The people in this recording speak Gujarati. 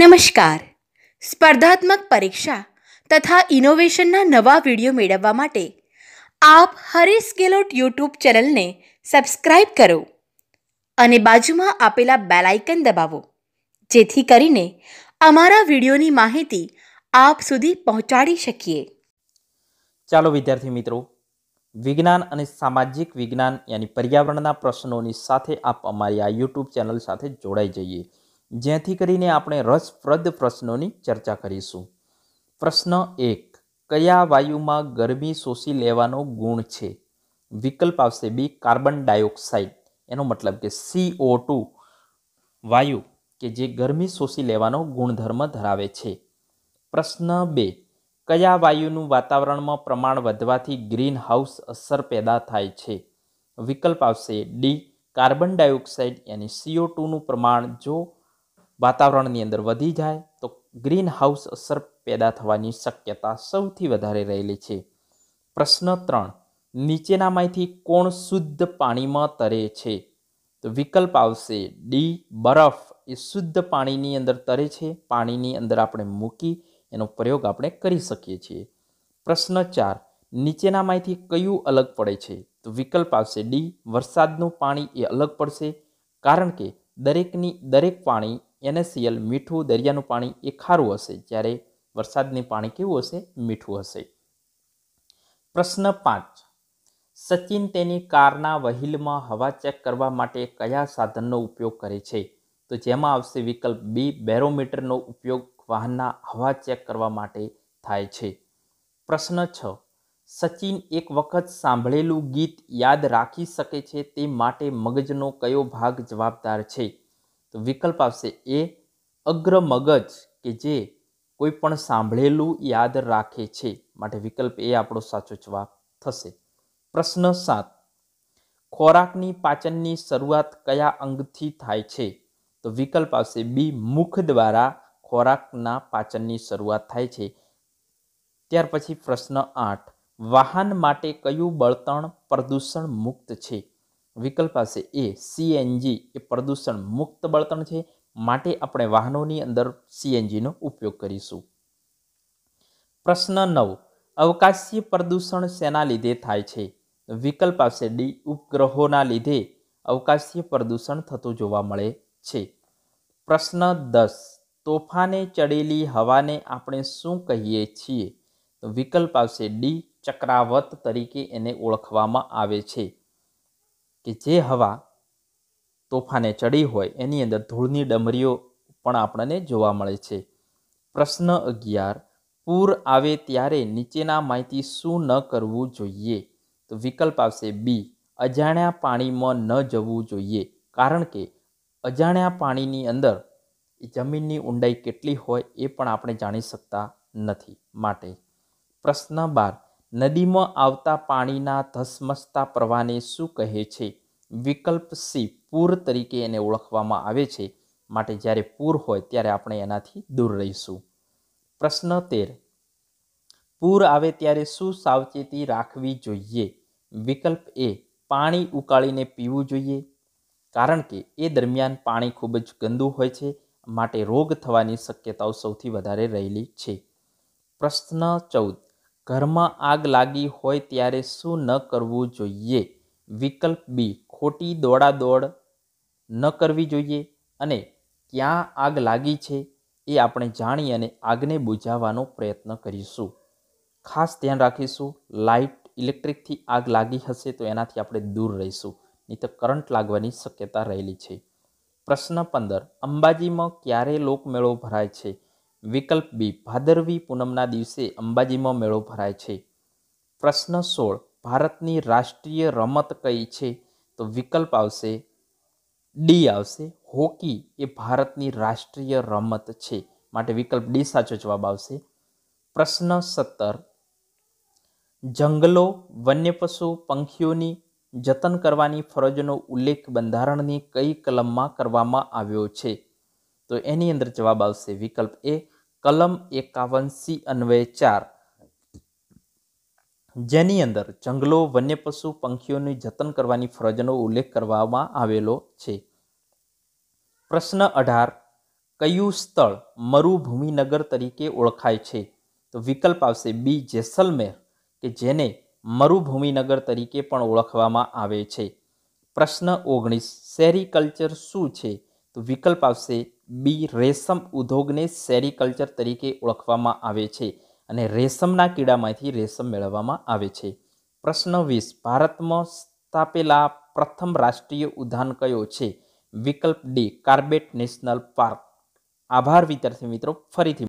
નમસ્કાર સ્પર્ધાત્મક પરીક્ષા તથા ઇનોવેશનના નવા વિડીયો મેળવવા માટે આપ હરીશ ગેલોટ યુટ્યુબ ચેનલને સબસ્ક્રાઇબ કરો અને બાજુમાં આપેલા બેલ આઇકન દબાવો જેથી કરીને અમારા વિડીયોની માહિતી આપ સુધી પહોંચાડી શકીએ ચાલો વિદ્યાર્થી મિત્રો વિજ્ઞાન અને સામાજિક વિજ્ઞાન યાની પર્યાવરણના પ્રશ્નોની સાથે આપ અમારી આ યુટ્યુબ ચેનલ સાથે જોડાઈ જઈએ જેથી કરીને આપણે રસપ્રદ પ્રશ્નોની ચર્ચા કરીશું પ્રશ્ન એક કયા વાયુમાં ગરમી શોષી લેવાનો ગુણ છે વિકલ્પ આવશે બી કાર્બન ડાયોક્સાઇડ એનો મતલબ કે સીઓ ટુ વાયુ કે જે ગરમી શોષી લેવાનો ગુણધર્મ ધરાવે છે પ્રશ્ન બે કયા વાયુનું વાતાવરણમાં પ્રમાણ વધવાથી ગ્રીન હાઉસ અસર પેદા થાય છે વિકલ્પ આવશે ડી કાર્બન ડાયોક્સાઇડ યાની સીઓ ટુનું પ્રમાણ જો વાતાવરણની અંદર વધી જાય તો ગ્રીન હાઉસ અસર પેદા થવાની શક્યતા સૌથી વધારે રહેલી છે પ્રશ્ન ત્રણ નીચેનામાંથી કોણ શુદ્ધ પાણીમાં તરે છે તો વિકલ્પ આવશે ડી બરફ એ શુદ્ધ પાણીની અંદર તરે છે પાણીની અંદર આપણે મૂકી એનો પ્રયોગ આપણે કરી શકીએ છીએ પ્રશ્ન ચાર નીચેનામાંથી કયું અલગ પડે છે તો વિકલ્પ આવશે ડી વરસાદનું પાણી એ અલગ પડશે કારણ કે દરેકની દરેક પાણી એનએસીએલ મીઠું દરિયાનું પાણી એ ખારું હશે જ્યારે વરસાદનું પાણી કેવું હશે મીઠું હશે પ્રશ્ન પાંચ સચિન તેની કારના વહીલમાં હવા ચેક કરવા માટે કયા સાધનનો ઉપયોગ કરે છે તો જેમાં આવશે વિકલ્પ બી બેરોમીટરનો ઉપયોગ વાહનના હવા ચેક કરવા માટે થાય છે પ્રશ્ન છ સચિન એક વખત સાંભળેલું ગીત યાદ રાખી શકે છે તે માટે મગજનો કયો ભાગ જવાબદાર છે તો વિકલ્પ આવશે એ અગ્ર મગજ કે જે કોઈ પણ સાંભળેલું યાદ રાખે છે માટે વિકલ્પ એ આપણો સાચો જવાબ થશે પ્રશ્ન સાત ખોરાકની પાચનની શરૂઆત કયા અંગથી થાય છે તો વિકલ્પ આવશે બી મુખ દ્વારા ખોરાકના પાચનની શરૂઆત થાય છે ત્યાર પછી પ્રશ્ન આઠ વાહન માટે કયું બળતણ પ્રદૂષણ મુક્ત છે વિકલ્પ આવશે એ સીએનજી એ પ્રદૂષણ મુક્ત બળતણ છે માટે આપણે વાહનોની અંદર સીએનજીનો ઉપયોગ કરીશું પ્રશ્ન નવ અવકાશીય પ્રદૂષણ શેના લીધે થાય છે વિકલ્પ આવશે ડી ઉપગ્રહોના લીધે અવકાશીય પ્રદૂષણ થતું જોવા મળે છે પ્રશ્ન દસ તોફાને ચડેલી હવાને આપણે શું કહીએ છીએ તો વિકલ્પ આવશે ડી ચક્રાવત તરીકે એને ઓળખવામાં આવે છે કે જે હવા તોફાને ચડી હોય એની અંદર ધૂળની ડમરીઓ પણ આપણને જોવા મળે છે પ્રશ્ન અગિયાર પૂર આવે ત્યારે નીચેના માહિતી શું ન કરવું જોઈએ તો વિકલ્પ આવશે બી અજાણ્યા પાણીમાં ન જવું જોઈએ કારણ કે અજાણ્યા પાણીની અંદર જમીનની ઊંડાઈ કેટલી હોય એ પણ આપણે જાણી શકતા નથી માટે પ્રશ્ન બાર નદીમાં આવતા પાણીના ધસમસતા પ્રવાહને શું કહે છે વિકલ્પ સી પૂર તરીકે એને ઓળખવામાં આવે છે માટે જ્યારે પૂર હોય ત્યારે આપણે એનાથી દૂર રહીશું પ્રશ્ન તેર પૂર આવે ત્યારે શું સાવચેતી રાખવી જોઈએ વિકલ્પ એ પાણી ઉકાળીને પીવું જોઈએ કારણ કે એ દરમિયાન પાણી ખૂબ જ ગંદુ હોય છે માટે રોગ થવાની શક્યતાઓ સૌથી વધારે રહેલી છે પ્રશ્ન ચૌદ ઘરમાં આગ લાગી હોય ત્યારે શું ન કરવું જોઈએ વિકલ્પ બી ખોટી દોડાદોડ ન કરવી જોઈએ અને ક્યાં આગ લાગી છે એ આપણે જાણી અને આગને બુઝાવવાનો પ્રયત્ન કરીશું ખાસ ધ્યાન રાખીશું લાઇટ ઇલેક્ટ્રિકથી આગ લાગી હશે તો એનાથી આપણે દૂર રહીશું નહીં તો કરંટ લાગવાની શક્યતા રહેલી છે પ્રશ્ન પંદર અંબાજીમાં ક્યારે લોકમેળો ભરાય છે વિકલ્પ બી ભાદરવી પૂનમના દિવસે અંબાજીમાં મેળો ભરાય છે પ્રશ્ન સોળ ભારતની રાષ્ટ્રીય રમત કઈ છે તો વિકલ્પ આવશે ડી આવશે હોકી એ ભારતની રાષ્ટ્રીય રમત છે માટે વિકલ્પ ડી સાચો જવાબ આવશે પ્રશ્ન સત્તર જંગલો વન્ય પશુ પંખીઓની જતન કરવાની ફરજનો ઉલ્લેખ બંધારણની કઈ કલમમાં કરવામાં આવ્યો છે તો એની અંદર જવાબ આવશે વિકલ્પ એ કલમ એકાવન સી અન્વયે ચાર જેની અંદર જંગલો વન્ય પશુ પંખીઓની જતન કરવાની ફરજનો ઉલ્લેખ કરવામાં આવેલો છે પ્રશ્ન અઢાર કયું સ્થળ મરુભૂમિનગર તરીકે ઓળખાય છે તો વિકલ્પ આવશે બી જેસલમેર કે જેને મરુભૂમિનગર તરીકે પણ ઓળખવામાં આવે છે પ્રશ્ન ઓગણીસ સેરીકલ્ચર શું છે તો વિકલ્પ આવશે બી રેશમ ઉદ્યોગને સેરીકલ્ચર તરીકે ઓળખવામાં આવે છે અને રેશમના કીડામાંથી રેશમ મેળવવામાં આવે છે પ્રશ્ન વીસ ભારતમાં સ્થાપેલા પ્રથમ રાષ્ટ્રીય ઉદ્યાન કયો છે વિકલ્પ ડી કાર્બેટ નેશનલ પાર્ક આભાર વિદ્યાર્થી મિત્રો ફરીથી